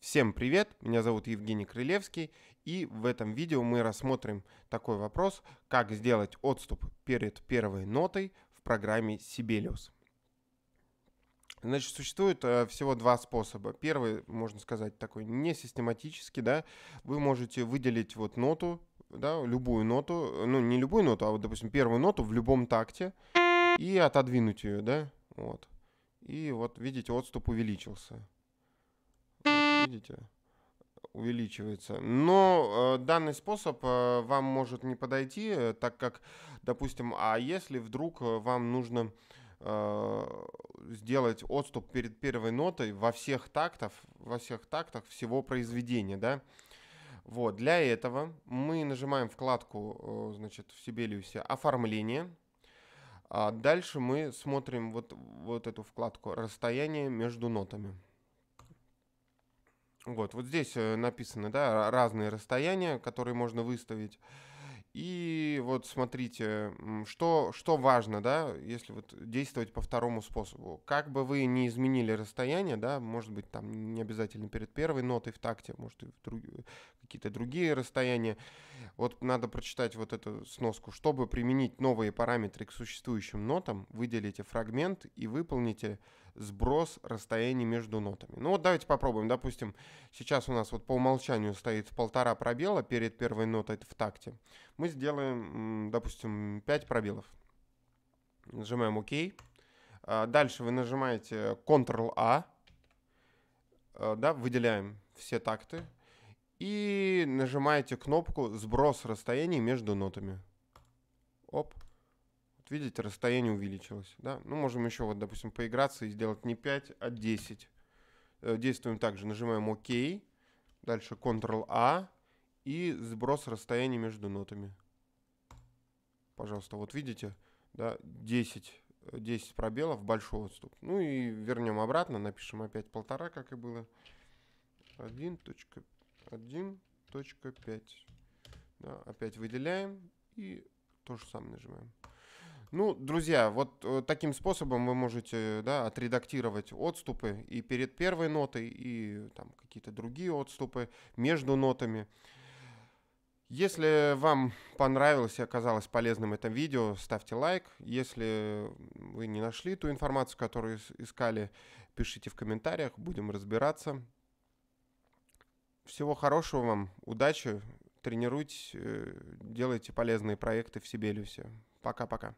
Всем привет, меня зовут Евгений Крылевский, и в этом видео мы рассмотрим такой вопрос, как сделать отступ перед первой нотой в программе Sibelius. Значит, существует э, всего два способа. Первый, можно сказать, такой не систематический, да. Вы можете выделить вот ноту, да, любую ноту, ну не любую ноту, а вот, допустим, первую ноту в любом такте и отодвинуть ее, да, вот. И вот, видите, отступ увеличился вводите, увеличивается. Но э, данный способ э, вам может не подойти, э, так как, допустим, а если вдруг э, вам нужно э, сделать отступ перед первой нотой во всех тактах, во всех тактах всего произведения, да? Вот, для этого мы нажимаем вкладку, э, значит, в Сибелиусе «Оформление», а дальше мы смотрим вот, вот эту вкладку «Расстояние между нотами». Вот, вот здесь э, написаны, да, разные расстояния, которые можно выставить. И вот смотрите, что, что важно, да, если вот действовать по второму способу. Как бы вы не изменили расстояние, да, может быть, там не обязательно перед первой нотой в такте, может, и друг, какие-то другие расстояния. Вот надо прочитать вот эту сноску. Чтобы применить новые параметры к существующим нотам, выделите фрагмент и выполните сброс расстояний между нотами. Ну вот давайте попробуем. Допустим, сейчас у нас вот по умолчанию стоит полтора пробела перед первой нотой в такте. Мы сделаем, допустим, 5 пробелов. Нажимаем ОК. А, дальше вы нажимаете Ctrl-A. А, да, выделяем все такты. И нажимаете кнопку «Сброс расстояний между нотами». Оп видите, расстояние увеличилось. Да? Ну, можем еще, вот, допустим, поиграться и сделать не 5, а 10. Э, действуем также, нажимаем ОК, дальше Ctrl-A а и сброс расстояния между нотами. Пожалуйста, вот видите, да, 10, 10 э, пробелов, большой отступ. Ну и вернем обратно, напишем опять полтора, как и было. 1.1.5. Да, опять выделяем и то же самое нажимаем. Ну, друзья, вот э, таким способом вы можете да, отредактировать отступы и перед первой нотой, и там какие-то другие отступы между нотами. Если вам понравилось и оказалось полезным это видео, ставьте лайк. Если вы не нашли ту информацию, которую искали, пишите в комментариях, будем разбираться. Всего хорошего вам, удачи, тренируйтесь, э, делайте полезные проекты в Сибелиусе. Пока-пока.